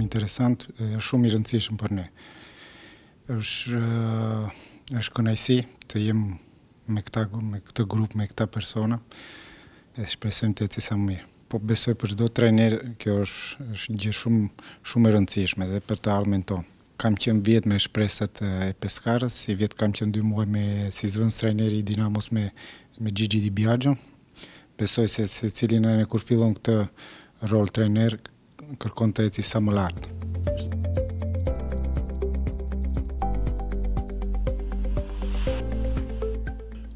interesant, shumë i rëndësishëm për ne. është eh, është kënaqësi të jem me këta me këtë grup, me këta persona. E shpresojmë të ecim sa më mirë. Po besoj për çdo trajner, kjo është është gjë shumë shumë e rëndësishme dhe për të ardhmen tonë. Kam qenë vjet me shpresat eh, e Peskarës, si vjet kam qenë 2 muaj me si zëvendës trajneri i Dinamos me me Gigi Di Biagio. Besoj se secili në kur fillon këtë rol trajner, kërkon të eci sa më lartë.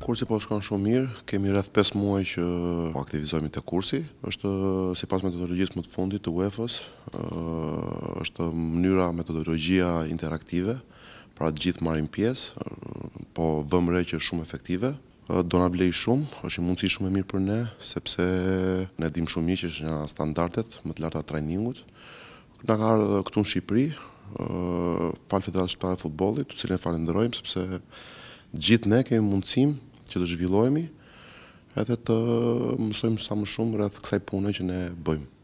Kursi po shkon shumë mirë, kemi rreth 5 muaj që po aktivizohemi te kursi. Është sipas metodologjisë më të fundit të uefa është mënyra metodologjia interaktive, pra të gjithë marrin pjesë, po vëmë re që është shumë efektive do na blej shumë, është një mundësi shumë e mirë për ne, sepse ne dimë shumë mirë që janë standardet më të larta të trajningut na ardhur këtu në Shqipëri, ë pal federatës shqiptare të futbollit, të cilën falenderojmë sepse gjithë ne kemi mundësim që të zhvillohemi edhe të mësojmë sa më shumë rreth kësaj pune që ne bëjmë.